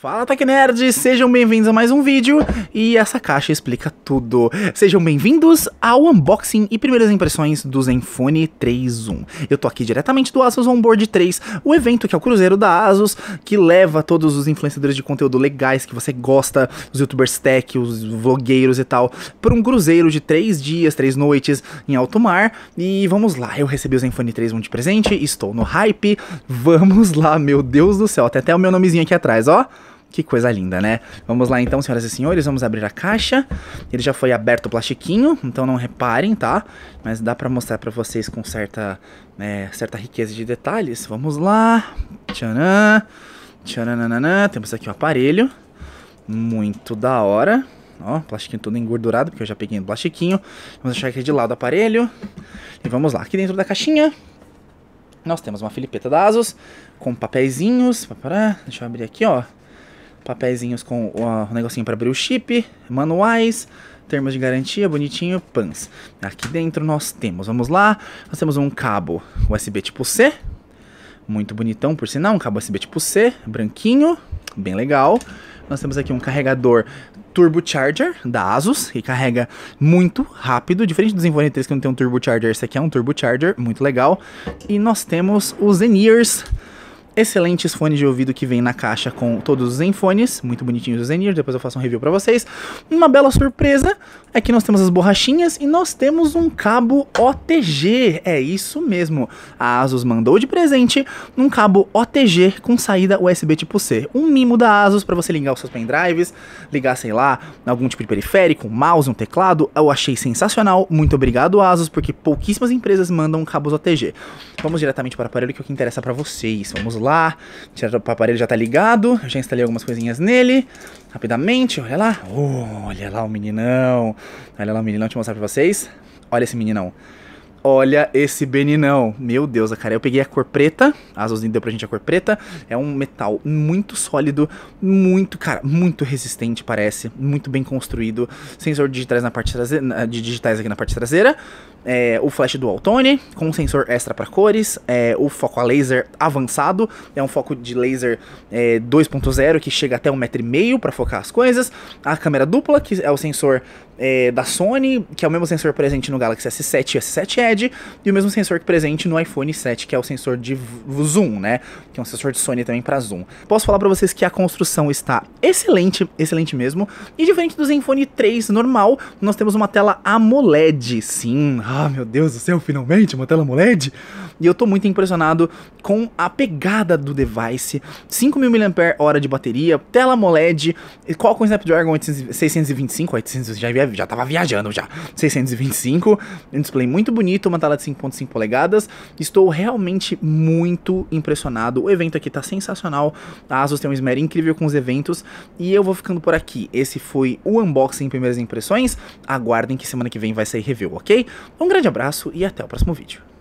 Fala Tech Nerd, sejam bem-vindos a mais um vídeo e essa caixa explica tudo. Sejam bem-vindos ao unboxing e primeiras impressões do Zenfone 3.1. Eu tô aqui diretamente do Asus Onboard 3, o evento que é o cruzeiro da Asus, que leva todos os influenciadores de conteúdo legais que você gosta, os youtubers tech, os vlogueiros e tal, por um cruzeiro de 3 dias, 3 noites em alto mar. E vamos lá, eu recebi o Zenfone 3.1 de presente, estou no hype, vamos lá, meu Deus do céu, até até o meu nomezinho aqui atrás, ó. Que coisa linda, né? Vamos lá então, senhoras e senhores, vamos abrir a caixa. Ele já foi aberto o plastiquinho, então não reparem, tá? Mas dá para mostrar para vocês com certa, né, certa riqueza de detalhes. Vamos lá. Tcharam. Tcharanana. Temos aqui o aparelho. Muito da hora. Ó, plastiquinho todo engordurado, porque eu já peguei o plastiquinho. Vamos deixar aqui de lado o aparelho. E vamos lá. Aqui dentro da caixinha, nós temos uma filipeta da Asus com papeizinhos. Deixa eu abrir aqui, ó papeizinhos com o, o negocinho para abrir o chip, manuais, termos de garantia, bonitinho, pans. Aqui dentro nós temos, vamos lá, nós temos um cabo USB tipo C, muito bonitão por sinal, um cabo USB tipo C, branquinho, bem legal. Nós temos aqui um carregador turbocharger da Asus, que carrega muito rápido, diferente do Zenfone 3 que não tem um turbocharger, esse aqui é um turbocharger, muito legal. E nós temos os Zeniers excelentes fones de ouvido que vem na caixa com todos os Zenfones, muito bonitinhos os Zenir, depois eu faço um review para vocês. Uma bela surpresa é que nós temos as borrachinhas e nós temos um cabo OTG, é isso mesmo. A ASUS mandou de presente um cabo OTG com saída USB tipo C, um mimo da ASUS para você ligar os seus pendrives, ligar, sei lá, algum tipo de periférico, um mouse, um teclado, eu achei sensacional, muito obrigado ASUS, porque pouquíssimas empresas mandam cabos OTG. Vamos diretamente para o aparelho que é o que interessa para vocês, vamos lá celular. O aparelho já tá ligado, já instalei algumas coisinhas nele. Rapidamente, olha lá. Oh, olha lá o meninão. Olha lá o meninão, deixa eu mostrar pra vocês. Olha esse meninão. Olha esse Beninão. Meu Deus, cara. Eu peguei a cor preta. A Azulzinho deu pra gente a cor preta. É um metal muito sólido, muito, cara, muito resistente, parece. Muito bem construído. Sensor digitais na parte traseira. De digitais aqui na parte traseira. É, o flash dual tone, com sensor extra para cores. É, o foco a laser avançado. É um foco de laser é, 2.0 que chega até um metro e meio para focar as coisas. A câmera dupla, que é o sensor é, da Sony, que é o mesmo sensor presente no Galaxy S7 e S7 Edge, e o mesmo sensor que presente no iPhone 7, que é o sensor de zoom, né? Que é um sensor de Sony também para zoom. Posso falar para vocês que a construção está excelente, excelente mesmo. E diferente do Zenfone 3 normal, nós temos uma tela AMOLED. Sim, ah, meu Deus do céu, finalmente uma tela AMOLED. E eu tô muito impressionado com a pegada do device. 5.000 mAh de bateria, tela AMOLED, Qualcomm Snapdragon 625, 800, já, já tava viajando já, 625, um display muito bonito, uma tela de 5.5 polegadas. Estou realmente muito impressionado. O evento aqui tá sensacional. A Asus tem um esmero incrível com os eventos e eu vou ficando por aqui. Esse foi o unboxing primeiras impressões. Aguardem que semana que vem vai sair review, ok? Um grande abraço e até o próximo vídeo.